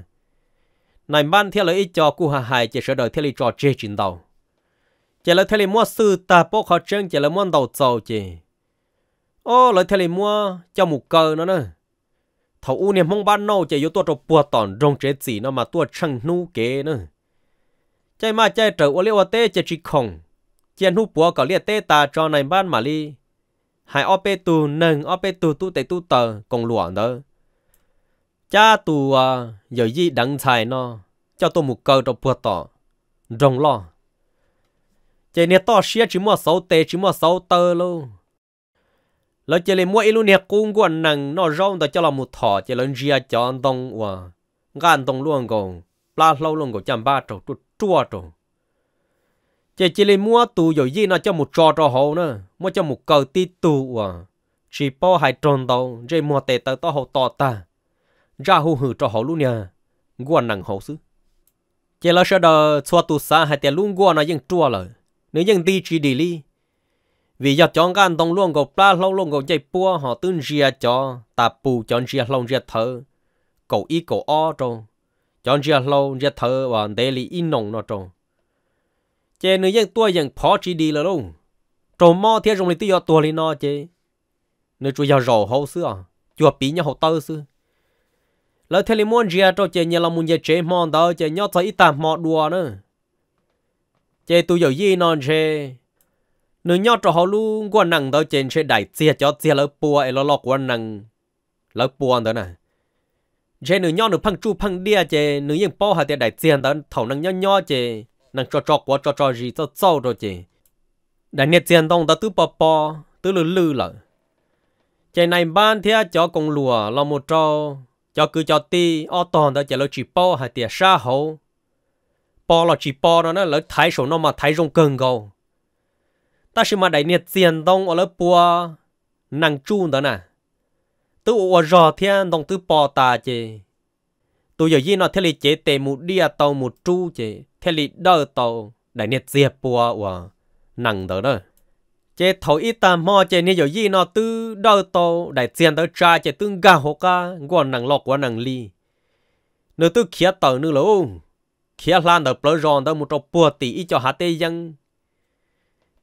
này ban theo lời cho cụ hà hải chỉ sợ đời theo lời trò chơi chiến tàu chỉ là thay mua sư ta bốc họ chân chỉ là mua đầu dầu chỉ ô lại thay mua cho một cờ nữa nè, thầu u niệm mong ban nâu chỉ yếu tua trộn bùa tòn rong chế gì nó mà tua chăng nu kế nữa chạy mà chạy trở ô liu tê chỉ chỉ khổng chỉ nu bùa cả liệt tê ta cho này ban mà li hai ô pê tu nâng ô pê tu tu tê tu tờ còn lụa nữa cha tu à giờ gì đắng chài nó cho tôi một cờ trộn bùa tòn rong lo chỉ nè to xia chỉ mua sáu tệ chỉ mua sáu tơ luôn lỡ chỉ lên mua luôn nè cung của nàng nó rong đó cho là một thọ chỉ lớn ria cho anh đông hòa gan đông luôn còn la lâu luôn còn chăm ba trầu chua trầu chỉ chỉ lấy mua tù gì nó cho một trò trò hậu nữa mua cho một cờ ti tù hòa chỉ po hai tròn đầu rồi mua tệ tơ to hậu to ta ra hù hử trò hậu luôn nè của nàng hậu xứ chỉ là sợ đờ xua tù xa hai tiền luôn của nó dừng chua nếu những đi chỉ đi li vì giờ chọn gan tông luôn gộp ba lâu luôn gộp dây bua họ tương ria cho ta bù chọn ria lâu ria thở cổ ý cổ o rồi chọn ria lâu ria thở và để li in nồng nó rồi chế nếu những tua những phó chỉ đi là luôn trộm mò thế tự do tua li nó chế nếu chú giờ rổ hậu xưa chùa bí nhau hậu tơ xưa lỡ thế li muốn ria cho chế nhà là muốn chế mòn đó chế nhau thấy ít tạm mò đùa nữa chế tu giờ gì non chế nếu nhau cho họ luôn quan năng tới trên chế đại chia cho chia lỡ bùa lỡ lọ quan năng lỡ bùa tới nè chế nếu nhau nếu phăng chu phăng đĩa chế nếu những bao hà tiền đại chia tới thầu năng nhau nhau chế năng cho cho quá cho cho gì cho sâu rồi chế đại nhiệt tiền tông ta tứ bò bò tứ lư lư lợ chế này ban thế cho công lùa lo một trâu cho cứ cho ti o toàn ta chế lỡ chỉ bao hà tiền sa hậu bỏ là chỉ bỏ nó nó lấy thái số nó mà thái rong cần gầu ta chỉ mà đại nhiệt tiền đông ở lớp bùa năng chu đó nè tôi ở rò thiên đông tôi bỏ ta chị tôi giờ gì nó thế là chế tệ một đi tàu một chu chị thế là đỡ tàu đại nhiệt diệp bùa của năng đó đó chế thầu ít ta mò chế nên giờ gì nó tư đỡ tàu đại tiền tới cha chế tương gà hoa ca còn nàng lọc của nàng ly nếu tôi kia tàu nữa luôn khi lan được bờ ròn đâu một chỗ bùa tỷ ít cho hà tây dân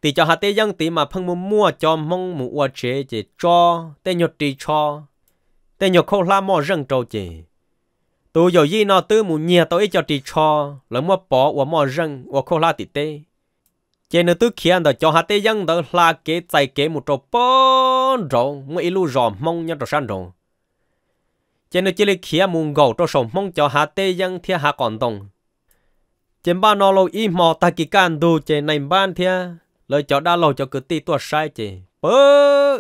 tỷ cho hà tây dân tỷ mà phăng mua mua cho mong mua ua chế chỉ cho tê nhột trì cho tê nhột khâu la mò rừng trâu chỉ tu dầu gì nó tư mù nhia tôi ít cho trì cho lỡ mua bỏ ua mò rừng ua khâu la tỷ tê chế nữa tư kia đợt cho hà tây dân đợt là kế chạy kế một trò bờ ròn mua ilu ròn mong nhau trò san ròn chế nữa chỉ lấy kia mùng gầu trò sống mong cho hà tây dân thiên hà còn đông เจมบ้านนอโลอีหมอตากิการดูเจในบ้านเทียเลยจอด้าเราจะเกิดตีตัวใช้เจเปิอ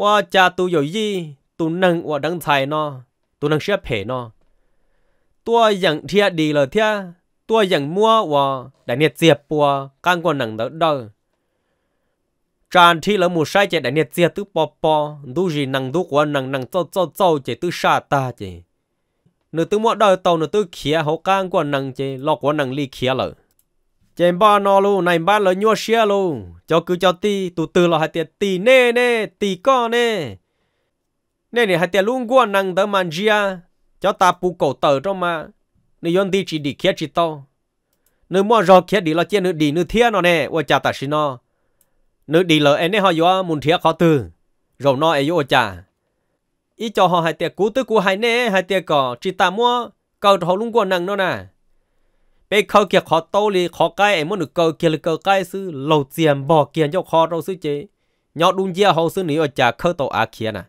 ว่าจาตวอยู่ยี่ตูนังว่าดังไทยนอตวนังเชื่อเพนอตัวอย่างเทียดีเลยเทียตัวอย่างมั่วว่าแต่เนี่ยเจียบปัว กางกว่าหนังเด้อเด้อจานที่เราหมู่ใช้เจแต่เนี่ยเจียตื้ปอปอ ดูจีนังดูกว่านังนังเจ้าเจ้าเจ้าเจตื้ชาตาเจ nửa tư mua đời tàu nửa tư khía hậu cang của nàng chê lọ của nàng ly khía lờ chê ba nó lu này ba lợ nhua xia lu cho cứ cho ti tụ từ lọ hai tiệt ti nê nê ti co nê nê nè hai tiệt luôn của nàng tớ man gia cho ta pu cổ tờ cho mà nửa yon đi chỉ đi khía chỉ tàu nửa mua rò khía đi lọ chê nửa đi nửa thiên nó nè ôi cha ta xin nó nửa đi lợ em nè họ yo muốn thiệt khó tư rồi nó em yo cha ý cho họ hai tiệc cú tức cú hai nè hai tiệc cỏ chỉ ta mua cầu họ luôn quan năng nó nè bây khâu kiệt họ to li họ cái em muốn được cầu kiệt là cầu cái sư lầu tiền bỏ kiện cho họ đâu sư chế nhỏ đun dưa họ sư nữ ở trà khâu tổ á kia nè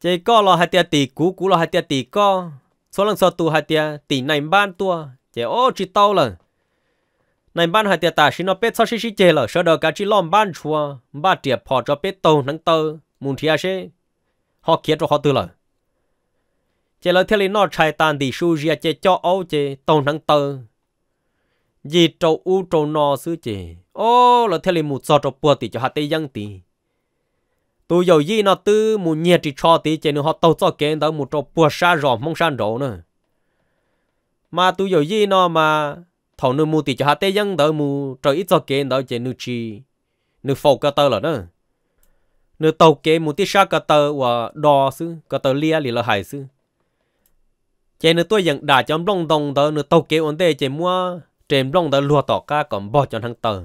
chế có lo hai tiệc tỷ cú cú lo hai tiệc tỷ co số lần sau tu hai tiệc tỷ này ban tua chế ô chỉ tao lần này ban hai tiệc ta xin nó biết sao xí xí chế là sợ đời cả chỉ lom ban chua ba tiệc họ cho biết tàu nắng tơ muốn thia xí họ kia cho họ từ lời chỉ là thiên lý nó chạy tàn thì su ria chỉ cho ấu chỉ tông thắng tơ gì trâu u trâu no xứ chỉ ô là thiên lý một sọ trâu bùa thì cho hạt tây dân thì tôi dầu gì nó tư một nhiệt chỉ cho thì chế nó họ tàu cho kén tàu một trâu bùa xa rò mong xa rổ nữa mà tôi dầu gì nó mà thầu nó mua thì cho hạt tây dân tàu một trâu ít cho kén tàu chế nó chỉ nó phô cái tơ là nữa nửa tàu kế một tí sa cả tờ và đò xứ cả tờ lia lì là hải xứ chế nửa tôi dặn đã cho ông long đồng tờ nửa tàu kế ổn đề chế mua trên long tờ lùa tỏ ca còn bỏ cho thằng tờ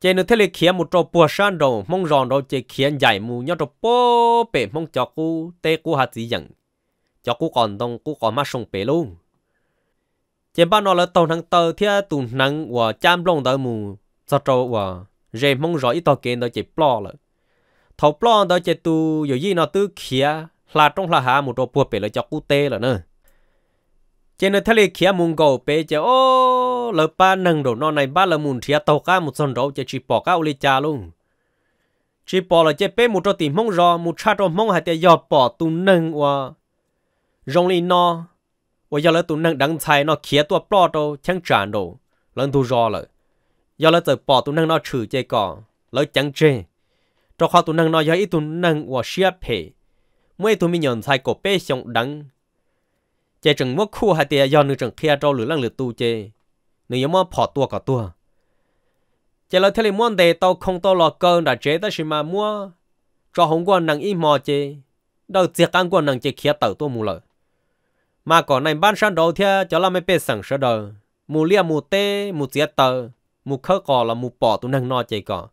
chế nửa thế là khiến một trò bùa san đầu mong ròn đầu chế khiến giải mù nhau trò bố bể mong cho cu tê cu hạt gì dặn cho cu còn đông cu còn mát sông bể luôn chế ba nó là tàu thằng tờ thia tù nắng và chạm long tờ mù sao trò và rèm mong rõ ít tàu kế nó chế bỏ lại thầu plon đó chạy tu rồi gì nó tư khía là trong là hà một đồ bùa bể là cho cụ tê là nữa trên nơi thấy khía mùng cầu bể chạy ô lỡ ba nâng đồ nó này ba là mùng khía tàu cá một son rau chạy chỉ bỏ cá uli cha luôn chỉ bỏ là chạy bể một đồ tìm mong rò một cha đồ mong hai tay giọt bỏ tu nâng qua rong li no và giờ lỡ tu nâng đắng 菜 nó khía tua plon đồ chẳng tràn đồ lần tu rò lỡ giờ lỡ tự bỏ tu nâng nó trừ chạy cỏ lỡ chẳng chơi cho khó tụ năng nó giờ ít tụ và xia phê mỗi tụ mi nhận sai cổ bê xong đắng chế trường mất khu hai tia do nữ chừng kia trâu lửa lăng lửa tu chế nữ yếu mơ phỏ tua cả tua chế lời thế là muốn đề tao không tao lo cơn đã chế ta xin mà mua cho hồng quan năng ít mò chế đâu tiệc ăn quan năng chế kia tẩu tua mù lợi mà còn này ban sáng đầu thia cho là mấy bé sẵn sơ đời mù lia mù tê mù chết tờ mù khơ cò là mù bỏ tụ nâng no chế cỏ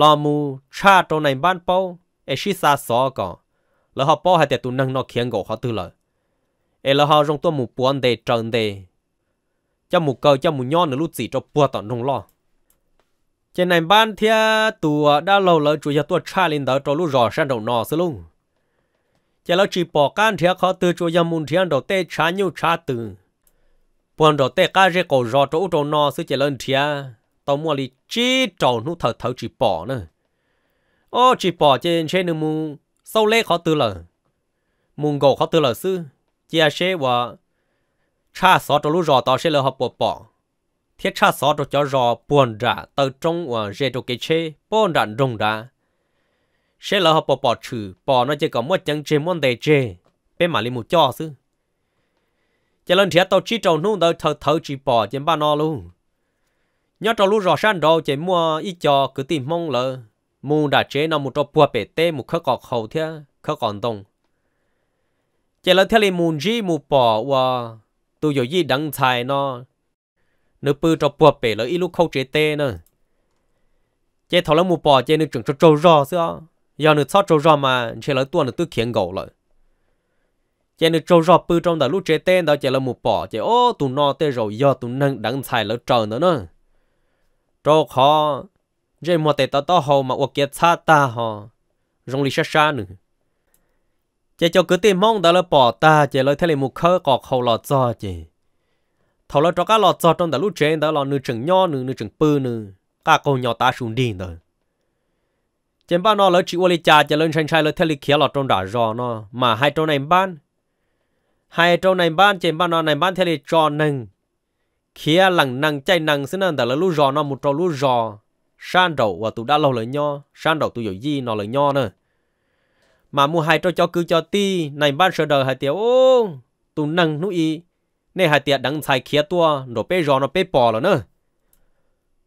lo mu cha trong này ban bao e shi sa so có là họ bao hai tiệt tu năng nó khiến gỗ họ tư lợi e là họ trong tôi mu buồn đề trần đề cho mu cầu cho mu nhon nữa lúc gì cho bùa tận trong lo trên này ban thia tu đã lâu lỡ chủ nhà tôi cha lên đó cho lúc rõ sang đầu nọ xí luôn chỉ là chỉ bỏ can thia khó từ chủ nhà muốn thiên đầu tê cha nhiều cha từ buồn đầu tê cá rê cổ rõ chỗ trong nọ xí chỉ lên thia tao mua li chi trâu nu thở thở chỉ bỏ nữa ô chỉ bỏ trên xe nữa mu sau lễ khó tư lờ mùng gỗ khó tư lờ sư chia xe và cha xó cho lũ rò tao xe lờ họ bỏ bỏ thiết cha xó cho cho rò buồn ra tao trong và xe cho cái xe buồn ra rung ra xe lờ họ bỏ bỏ trừ bỏ nó chỉ có một chân chê món đề chê bên mà li một cho sư cho lần thiết tao chỉ trâu nu tao thở thở chỉ bỏ trên ba nó luôn nhớ trong lúc rõ san đó chỉ mua ít cho cứ tìm mong lợ mu đã chế nó một trò bùa bể tê một khắc cọc hầu thế khắc còn đông chỉ là thế là mu gì mu bỏ và tôi giờ gì đăng tài nó nửa bự trò bùa bể lợ ít lúc khâu chế tê nữa chỉ thảo là mu bỏ chỉ nửa chừng cho trâu rõ xưa giờ nửa sau trâu rõ mà chỉ là tuần nửa tôi khiến gầu lại chỉ nửa trâu rõ bự trong đó lúc chế tê đó chỉ là mu bỏ chỉ ô tụi nó tê rồi giờ tụi nâng đăng tài lợ trời nữa nữa trâu khó rồi một tệ tao tao hồ mà uộc kia xa ta hò rong lì xa xa nữa chỉ cho cứ tìm mong đó là bỏ ta chỉ lấy thay là một khơi cọc hồ lọt cho chỉ thầu là cho cá lọt cho trong đó lúc trên đó là nửa chừng nho nửa nửa chừng bự nửa cả câu nhỏ ta xuống đi rồi chỉ ban nó lấy chỉ uali cha chỉ lên xanh xanh lấy thế là kia lọt trong đó gió nó mà hai trâu này ban hai trâu này ban chỉ ban nó này ban thay là cho nừng kia lằng năng chạy năng xin anh ta là lú rò nó một trò lú rò san đầu và tụ đã lâu lời nho san đầu tụ dụ gì nó lời nho nữa mà mua hai trò cho cứ cho ti này ban sợ đời hai tiểu ô tụ năng nú y nên hai tiệt đắng xài kia tua rồi bé rò nó bé bò rồi nữa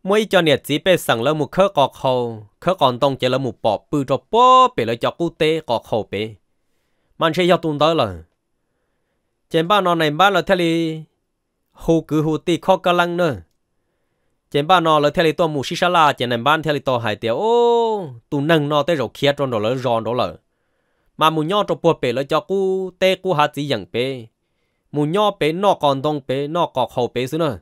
mỗi cho nhiệt chỉ bé sẵn là một khớ cọt hầu khớ còn tông chỉ là một bò bự cho bò bé là cho cụ tê cọt hầu bé mình sẽ cho tụi tới là trên ba nó này ba là thế li Hô cứ hô tì khó cơ lăng nữa chén ba nó là theo lý to mù xí xá la chén này ban theo lý to hải tiểu ô tụ nâng nó tới rồi kia trong đó là ròn đó là mà mù nhau trong bùa bể là cho cu tê cu hạt gì dạng bể mù nhau bể nó còn đông bể nó còn hậu bể xứ nữa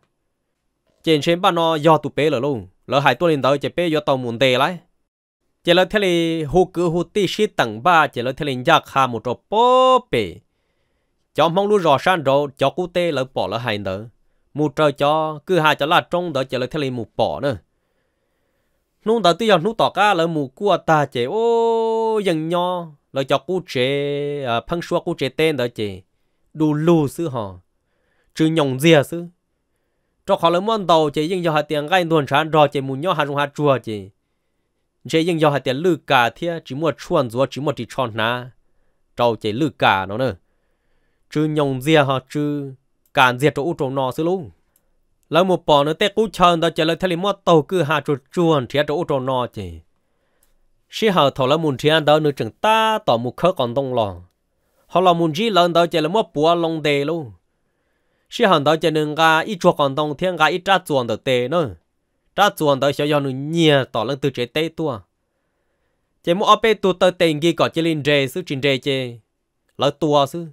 chén chén ba nó do tụ bể là luôn là hải tôi lên tới chén bể do tàu mù tê lại chén là theo lý hô cứ hô tì xí tặng ba chén là theo lý giặc hà một trong bùa bể cho mong lu rõ san rồi cho cụ tê lỡ bỏ lỡ hai nữa mù trời cho cứ hai cho là trong đó chờ lỡ theo lì mù bỏ nữa nung đỡ tuy giờ nung tỏ cá lỡ mù cua ta chế ô dần nho lỡ cho cụ chế à, phân xua cụ chế tên đó chế đủ lù sư họ chứ nhộng dìa sư cho họ lỡ món đầu chế dừng giờ hai tiền gai tuần san rồi chế mù nho hai dùng hai chùa chế chế dừng giờ hai tiền lư cả thia chỉ mua chuồn rùa chỉ mua chỉ tròn na trâu chế lư cả nó nữa chứ nhông dìa hả chứ cản dìa chỗ chỗ nọ xứ luôn lỡ một bò nữa tết cú chờn đó chờ lời thay mót tàu cứ hạ chuột chuồn thì chỗ chỗ nọ chỉ Xí hờ thầu lỡ muốn thì ăn đó nữa chừng ta tỏ một khớ còn đông lò họ là muốn gì lần đó chờ lời mót bùa lòng đề luôn Xí hờ đó chờ nên ga ít chuột còn đông thiên ga ít tra chuồn đó tê nữa tra chuồn đó sẽ do nữa nhia tỏ lần từ chế tê tua chế mót ở bên tụ tơ tiền ghi cọ chế lên rề xứ trình rề chế lỡ tua xứ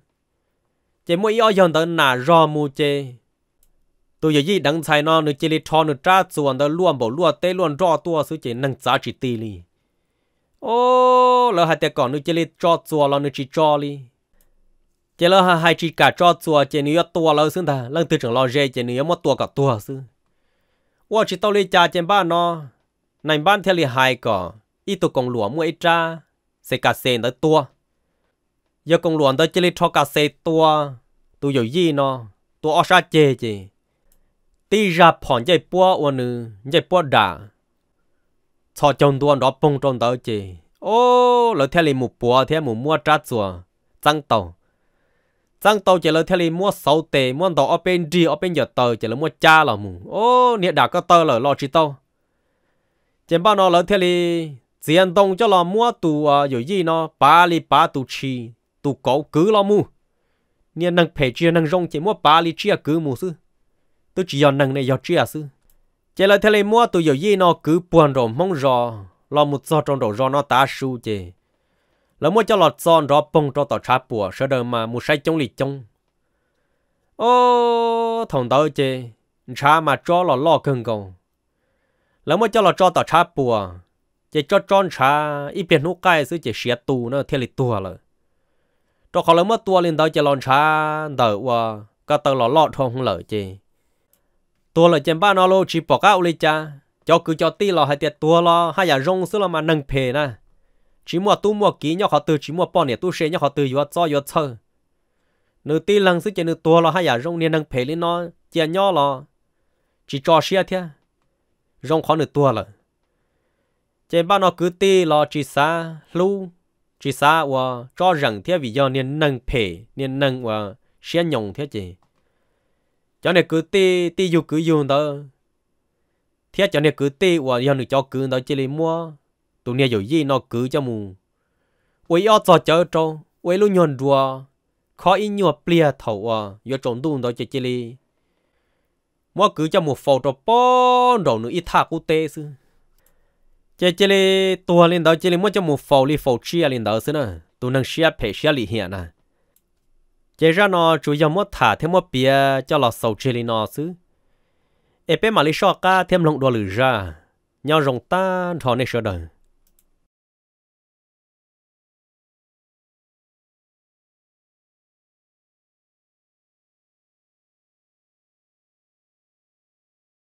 chỉ mỗi ở dòng tới nà rò mù chê tôi giờ gì đằng sai nó nữa chỉ li cho nữa tra chuồn tới luôn bảo luôn tê luôn rò tua sự chỉ nâng giá chỉ tì li ô lỡ hai tiệc còn nữa chỉ li cho chuồn là nữa chỉ cho li chỉ lỡ hai hai chỉ cả cho chuồn chỉ nữa tua lỡ xứng ta lần thứ trường lo dê chỉ nữa mất tua cả tua xứ ô chỉ tao li cha trên ba nó này ban theo li hai cỏ ít tụ còn lúa mua ít tra sẽ cả sen tới tua giờ còn lúa tới chỉ li cho cả sen tua tôi dụ gì nó tôi ở xa chê chê tí ra phòn dây búa ô nữ dây búa đà cho chồng tôi đó bông trong tớ chê ô lời theo li một búa theo một mua trát chùa tăng tao tăng tao chỉ lời theo li mua sáu tệ mua tàu ở bên đi ở bên giờ tờ chỉ là mua cha là mù ô niệm đã có tờ là lo chi tao chỉ bao nó lời theo li tiền đồng cho là mua tù à, dụ gì nó ba lì ba tù chi tù cổ cứ là mu nên năng phải chia năng rong chỉ mua ba ly chia cứ mù sư tôi chỉ dọn năng này dọn chia sư chỉ là thế này mua tôi dọn gì nó cứ buồn rồi mong rò lo một giọt trong đầu rò nó ta su chỉ là mua cho lọt son rò bông cho tỏ trà bùa sợ đời mà mua say chống lì chống ô thằng tao chỉ trà mà cho lọt lo cưng cầu là mua cho lọt cho tỏ trà bùa chỉ cho tròn trà ít biết nút cái sư chỉ xé tù nó thiên lịch tù rồi cho họ lắm mất tua lên đó cho lon cha đỡ qua cả tờ lọ lọt không lỡ chứ tua là trên ba nó lô chỉ bỏ cá lên cha cho cứ cho ti lọ hay tiệt tua lọ hay là rong xưa là mà nâng phe na chỉ mua tu mua ký nhau họ từ chỉ mua bọn nè tu xe nhau họ từ vừa cho vừa chơi nữ ti lăng xưa trên nữ tua lọ hay là rong nên nâng phe lên nó chia nhau lọ chỉ cho xe thế rong khó nữ tua lọ trên ba nó cứ ti lọ chỉ xa lu chỉ xa và cho rằng thế vì do nên nâng phe nên nâng và sẽ nhồng thế chứ cho nên cứ tê tê dù cứ dùng đó thế cho nên cứ tê và do được cho cứ đó chỉ lấy mua tụi này dù gì nó cứ cho mù ôi ở cho chớ cho ôi luôn nhọn đùa khó in nhua plia thầu à do trộn đun đó chỉ chỉ lấy mua cứ cho một phò cho bó đầu nữa ít thà cụ tê xưa chế chế li tua lên đó chế li muốn cho một phẩu li phẩu chia lên đó xí nè tu năng chia phe chia li hiện nè chế ra nó chủ yếu muốn thả thêm một bia cho lò sầu chia li nó xí ép mà li sọ ca thêm lồng đồ lửa ra nhau rồng ta thọ này sửa đời